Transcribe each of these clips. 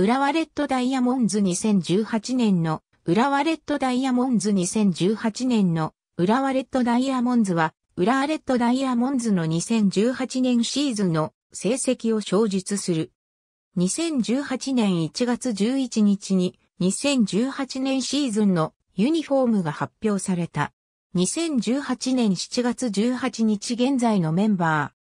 浦和レッドダイヤモンズ2018年の浦和レッドダイヤモンズ2018年の浦和レッドダイヤモンズは浦和レッドダイヤモンズの2018年シーズンの成績を小述する。2018年1月11日に2018年シーズンのユニフォームが発表された。2018年7月18日現在のメンバ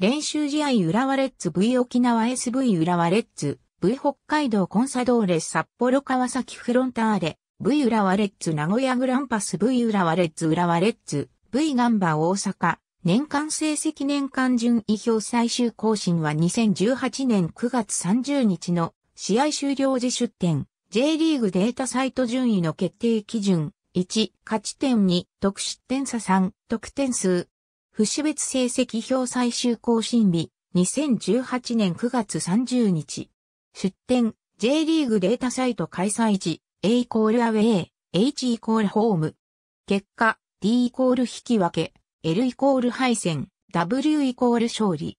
ー。練習試合浦和レッズ V 沖縄 SV 浦和レッズ。V 北海道コンサドーレ札幌川崎フロンターレ、V 浦和レッズ名古屋グランパス V 浦和レッズ浦和レッズ、V ガンバ大阪、年間成績年間順位表最終更新は2018年9月30日の試合終了時出展、J リーグデータサイト順位の決定基準、1、勝ち点2、得失点差3、得点数。不死別成績表最終更新日、2018年9月30日。出展、J リーグデータサイト開催時、A イコールアウェイ、H イコールホーム。結果、D イコール引き分け、L イコール敗戦、W イコール勝利。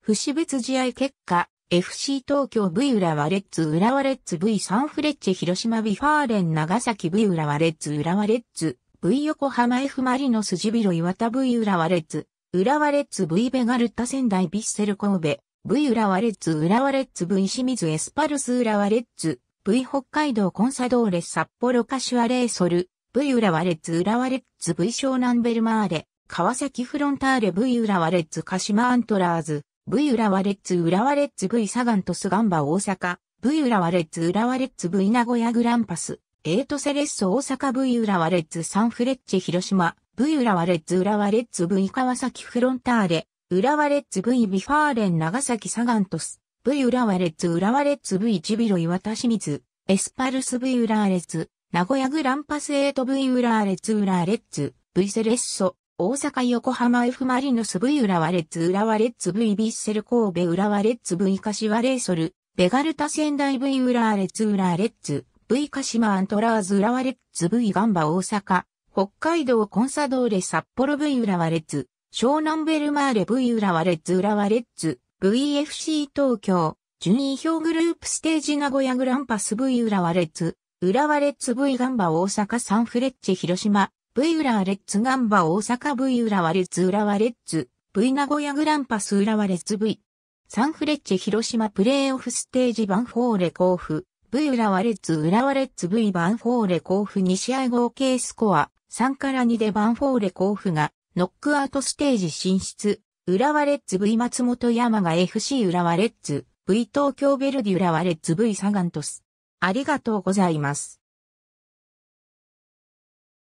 不死別試合結果、FC 東京 V 浦和レッズ浦和レッズ V サンフレッチェ広島ビファーレン長崎 V 浦和レッズ浦和レッズ V 横浜 F マリノスジビロ岩田 V 浦和レッズ浦和レッズ V ベガルタ仙台ヴィッセル神戸 V 浦和レッズ浦和レッズ V 清水エスパルス浦和レッズ V 北海道コンサドーレ札幌柏レーソル V 浦和レッズ浦和レッズ V 湘南ベルマーレ川崎フロンターレ V 浦和レッズ鹿島アントラーズ V 浦和レッズ浦和レッズ V サガントスガンバ大阪 V 浦和レッズ浦和レッズ V 名古屋グランパスエイトセレッソ大阪 V 浦和レッズサンフレッチェ広島 V 浦和レッズ浦和レッズ V 川崎フロンターレ浦和レッズ V ビファーレン長崎サガントス、V 浦和レッズ浦和レッズ V ジビロ岩田清水、エスパルス V 浦和レッズ、名古屋グランパス8 V 浦和レッズ浦和レッズ、V セレッソ、大阪横浜 F マリノス V 浦和レッズ浦和レッズ V ビッセル神戸浦和レッズ V 柏レイソル、ベガルタ仙台 V 浦和レッズ浦和レッズ、V 鹿島アントラーズ浦和レッズ V ガンバ大阪、北海道コンサドーレ札幌 V 浦和レッズ、湘南ベルマーレ V 浦和レッズ浦和レッズ VFC 東京順位表グループステージ名古屋グランパス V 浦和レッズ浦和レッズ V ガンバ大阪サンフレッチェ広島 V 浦和レッズガンバ大阪 V 浦和レッズ浦和レッズ V 名古屋グランパス浦和レッズ V サンフレッチェ広島プレーオフステージバンフォーレ甲府 V 浦和レッズ浦和レッズ V バンフォーレ甲府2試合合計スコア3から2でバンフォーレ甲府がノックアウトステージ進出、浦和レッズ V 松本山が FC 浦和レッズ V 東京ベルディ浦和レッズ V サガントス。ありがとうございます。